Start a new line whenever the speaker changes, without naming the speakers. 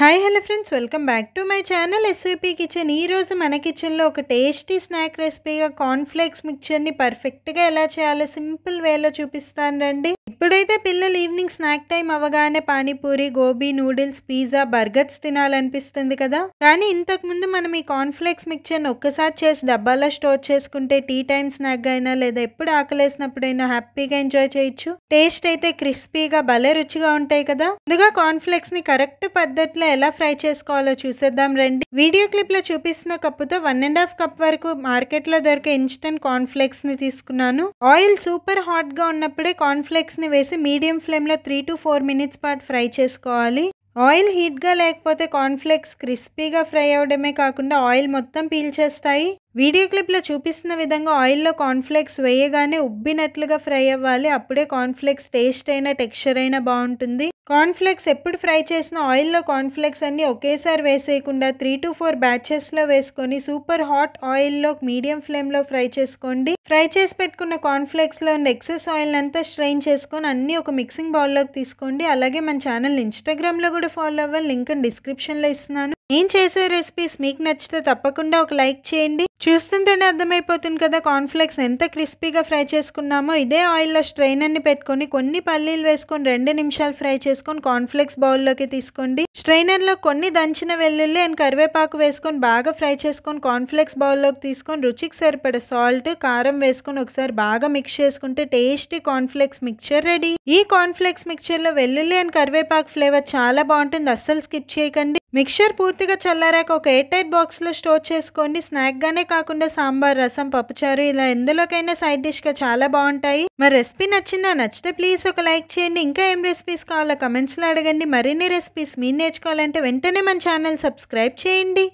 hi hello friends welcome back to my channel SVP kitchen ఈరోజు మన కిచెన్లో ఒక టేస్టీ స్నాక్ రెసిపీగా కార్న్ఫ్లేక్స్ మిక్చర్ని పర్ఫెక్ట్గా ఎలా చేయాలో సింపుల్ వేలో చూపిస్తాను రండి ఎప్పుడైతే పిల్లలు ఈవినింగ్ స్నాక్ టైం అవగానే pani puri gobi noodles pizza burgers తినాలనిపిస్తుంది కదా కానీ ఇంతకు ముందు మనం ఈ కాన్ఫ్లెక్స్ మిక్చర్ ఒక్కసారి చేసి డబ్బాలో స్టోర్ చేసుకుంటే టీ టైం స్నాక్ అయినా లేదా ఎప్పుడు ఆకలేసినప్పుడైనా హ్యాపీగా ఎంజాయ్ చేయొచ్చు టేస్ట్ అయితే క్రిస్పీగా భలే రుచిగా ఉంటాయి కదా ముందుగా కాన్ఫ్లెక్స్ ని కరెక్ట్ పద్ధతిలో ఎలా ఫ్రై చేసుకోవాలో చూసేద్దాం రండి వీడియో క్లిప్ లో చూపిస్తున్న కప్పుతో వన్ అండ్ హాఫ్ కప్ వరకు మార్కెట్ లో దొరికే ఇన్స్టెంట్ కాన్ఫ్లెక్స్ ని తీసుకున్నాను ఆయిల్ సూపర్ హాట్ గా ఉన్నప్పుడే కాన్ఫ్లెక్స్ ని ఆయిల్ని వేసి మీడియం ఫ్లేమ్లో త్రీ టు ఫోర్ మినిట్స్ పాటు ఫ్రై చేసుకోవాలి ఆయిల్ హీట్గా లేకపోతే కార్న్ఫ్లేక్స్ క్రిస్పీగా ఫ్రై అవడమే కాకుండా ఆయిల్ మొత్తం పీల్చేస్తాయి వీడియో క్లిప్లో చూపిస్తున్న విధంగా ఆయిల్లో కార్న్ఫ్లేక్స్ వేయగానే ఉబ్బినట్లుగా ఫ్రై అవ్వాలి అప్పుడే కార్న్ఫ్లేక్స్ టేస్ట్ అయినా టెక్స్చర్ అయినా బాగుంటుంది కార్న్ఫ్లేక్స్ ఎప్పుడు ఫ్రై చేసిన ఆయిల్లో కార్న్ఫ్లేక్స్ అన్నీ ఒకేసారి వేసేయకుండా త్రీ టు ఫోర్ బ్యాచెస్లో వేసుకొని సూపర్ హాట్ ఆయిల్లో మీడియం ఫ్లేమ్లో ఫ్రై చేసుకోండి ఫ్రై చేసి పెట్టుకున్న కార్న్ఫ్లేక్స్లో ఉన్న ఎక్సెస్ ఆయిల్ అంతా స్ట్రెయిన్ చేసుకొని అన్నీ ఒక మిక్సింగ్ బౌల్లోకి తీసుకోండి అలాగే మన ఛానల్ ఇన్స్టాగ్రామ్లో కూడా ఫాలో అవ్వాలి లింక్ డిస్క్రిప్షన్లో ఇస్తున్నాను నేను చేసే రెసిపీస్ మీకు నచ్చితే తప్పకుండా ఒక లైక్ చేయండి చూస్తుంటేనే అర్థమైపోతుంది కదా కార్న్ఫ్లేక్స్ ఎంత క్రిస్పీగా ఫ్రై చేసుకున్నామో ఇదే ఆయిల్లో స్ట్రెయిన్ అన్ని పెట్టుకొని కొన్ని పల్లీలు వేసుకొని రెండు నిమిషాలు ఫ్రై చేసుకుని చేసుకొని కాన్ఫ్లెక్స్ బౌల్లోకి తీసుకోండి స్ట్రైనర్లో కొన్ని దంచిన వెల్లుల్లి అండ్ కరివేపాకు వేసుకొని బాగా ఫ్రై చేసుకొని కాన్ఫ్లెక్స్ బౌల్లోకి తీసుకొని రుచికి సరిపడే సాల్ట్ కారం వేసుకొని ఒకసారి బాగా మిక్స్ చేసుకుంటే టేస్టీ కార్న్ఫ్లెక్స్ మిక్చర్ రెడీ ఈ మిక్చర్ మిక్చర్లో వెల్లుల్లి అండ్ కరివేపాకు ఫ్లేవర్ చాలా బాగుంటుంది అస్సలు స్కిప్ చేయకండి మిక్చర్ పూర్తిగా చల్లారాక ఒక ఎయిర్ టైట్ బాక్స్లో స్టోర్ చేసుకోండి స్నాక్గానే కాకుండా సాంబార్ రసం పప్పుచారు ఇలా ఎందులోకైనా సైడ్ డిష్గా చాలా బాగుంటాయి మరి రెసిపీ నచ్చిందా నచ్చితే ప్లీజ్ ఒక లైక్ చేయండి ఇంకా ఏం రెసిపీస్ కావాలో కమెంట్స్లో అడగండి మరిన్ని రెసిపీస్ మీరు నేర్చుకోవాలంటే వెంటనే మన ఛానల్ సబ్స్క్రైబ్ చేయండి